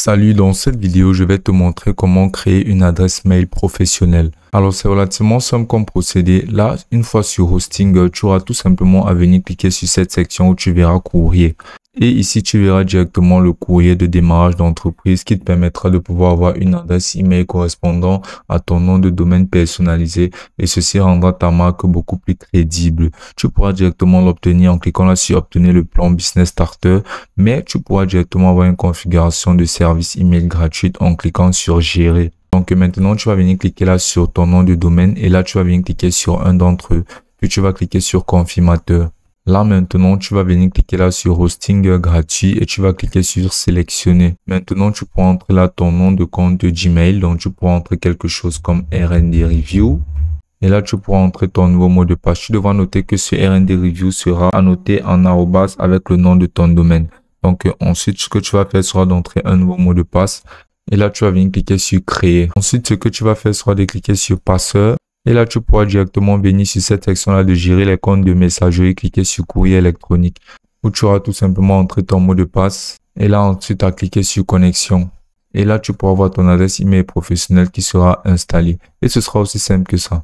Salut, dans cette vidéo, je vais te montrer comment créer une adresse mail professionnelle. Alors, c'est relativement simple comme procédé. Là, une fois sur Hosting, euh, tu auras tout simplement à venir cliquer sur cette section où tu verras courrier. Et ici, tu verras directement le courrier de démarrage d'entreprise qui te permettra de pouvoir avoir une adresse email correspondant à ton nom de domaine personnalisé et ceci rendra ta marque beaucoup plus crédible. Tu pourras directement l'obtenir en cliquant là sur obtenir le plan business starter, mais tu pourras directement avoir une configuration de service email gratuite en cliquant sur gérer. Donc maintenant, tu vas venir cliquer là sur ton nom de domaine et là, tu vas venir cliquer sur un d'entre eux. Puis tu vas cliquer sur confirmateur. Là maintenant, tu vas venir cliquer là sur hosting gratuit et tu vas cliquer sur sélectionner. Maintenant, tu pourras entrer là ton nom de compte de Gmail. Donc, tu pourras entrer quelque chose comme R&D Review. Et là, tu pourras entrer ton nouveau mot de passe. Tu devras noter que ce R&D Review sera annoté en arrobas avec le nom de ton domaine. Donc, ensuite, ce que tu vas faire sera d'entrer un nouveau mot de passe. Et là, tu vas venir cliquer sur créer. Ensuite, ce que tu vas faire sera de cliquer sur passeur et là, tu pourras directement venir sur cette section-là de gérer les comptes de messagerie, cliquer sur courrier électronique, où tu auras tout simplement entré ton mot de passe. Et là, ensuite, as cliquer sur connexion. Et là, tu pourras voir ton adresse email professionnelle qui sera installée. Et ce sera aussi simple que ça.